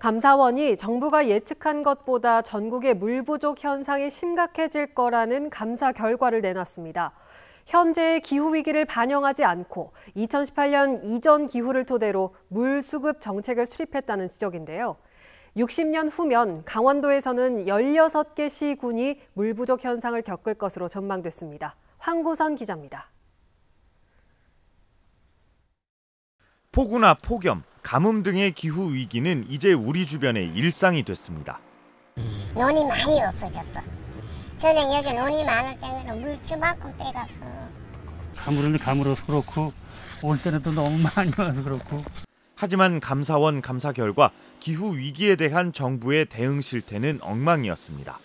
감사원이 정부가 예측한 것보다 전국의 물 부족 현상이 심각해질 거라는 감사 결과를 내놨습니다. 현재의 기후 위기를 반영하지 않고 2018년 이전 기후를 토대로 물 수급 정책을 수립했다는 지적인데요. 60년 후면 강원도에서는 16개 시군이 물 부족 현상을 겪을 것으로 전망됐습니다. 황구선 기자입니다. 폭우나 폭염, 가뭄 등의 기후 위기는 이제 우리 주변의 일상이 됐습니다. 논이 많이 없어졌어. 전에 여기 논이 많을 때는 물주만큼 빼갔어. 가물은 가물어서 그렇고 올 때는 너무 많이 와서 그렇고. 하지만 감사원 감사 결과 기후 위기에 대한 정부의 대응 실태는 엉망이었습니다.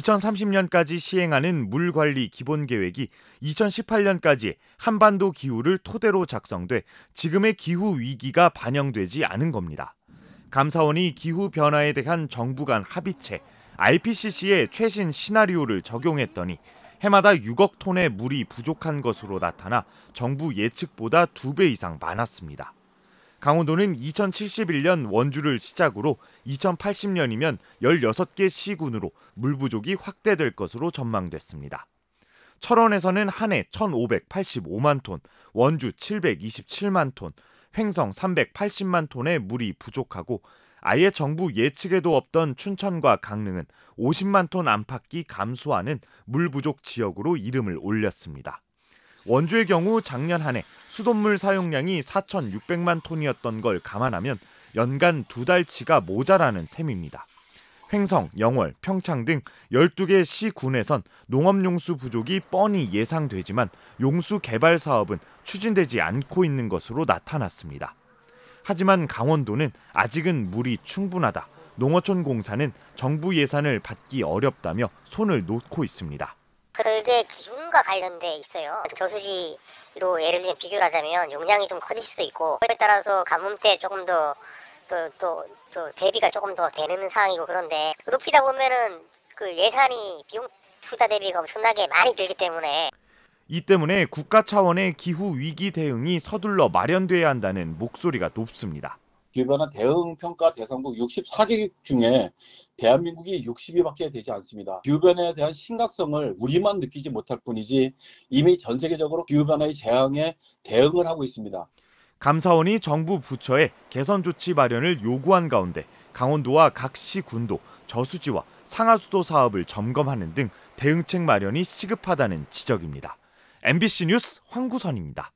2030년까지 시행하는 물관리 기본계획이 2018년까지 한반도 기후를 토대로 작성돼 지금의 기후 위기가 반영되지 않은 겁니다. 감사원이 기후 변화에 대한 정부 간 합의체 IPCC의 최신 시나리오를 적용했더니 해마다 6억 톤의 물이 부족한 것으로 나타나 정부 예측보다 두 배 이상 많았습니다. 강원도는 2071년 원주를 시작으로 2080년이면 16개 시군으로 물 부족이 확대될 것으로 전망됐습니다. 철원에서는 한해 1,585만 톤, 원주 727만 톤, 횡성 380만 톤의 물이 부족하고 아예 정부 예측에도 없던 춘천과 강릉은 50만 톤 안팎이 감소하는 물 부족 지역으로 이름을 올렸습니다. 원주의 경우 작년 한해 수돗물 사용량이 4,600만 톤이었던 걸 감안하면 연간 두 달치가 모자라는 셈입니다. 횡성, 영월, 평창 등 12개 시군에선 농업용수 부족이 뻔히 예상되지만 용수 개발 사업은 추진되지 않고 있는 것으로 나타났습니다. 하지만 강원도는 아직은 물이 충분하다. 농어촌 공사는 정부 예산을 받기 어렵다며 손을 놓고 있습니다. 절개 기준과 관련돼 있어요. 저수지로 예를 들면 비교를 하자면 용량이 좀 커질 수도 있고 그에 따라서 가뭄 때 조금 더 또, 그 또, 또 대비가 조금 더 되는 상황이고 그런데 높이다 보면은 그 예산이 비용 투자 대비가 엄청나게 많이 들기 때문에 이 때문에 국가 차원의 기후 위기 대응이 서둘러 마련돼야 한다는 목소리가 높습니다. 규변한 대응 평가 대상국 64개국 중에 대한민국이 60위밖에 되지 않습니다. 기후변화에 대한 심각성을 우리만 느끼지 못할 뿐이지 이미 전 세계적으로 기후변화의 재앙에 대응을 하고 있습니다. 감사원이 정부 부처에 개선 조치 마련을 요구한 가운데 강원도와 각 시군도 저수지와 상하수도 사업을 점검하는 등 대응책 마련이 시급하다는 지적입니다. MBC 뉴스 황구선입니다.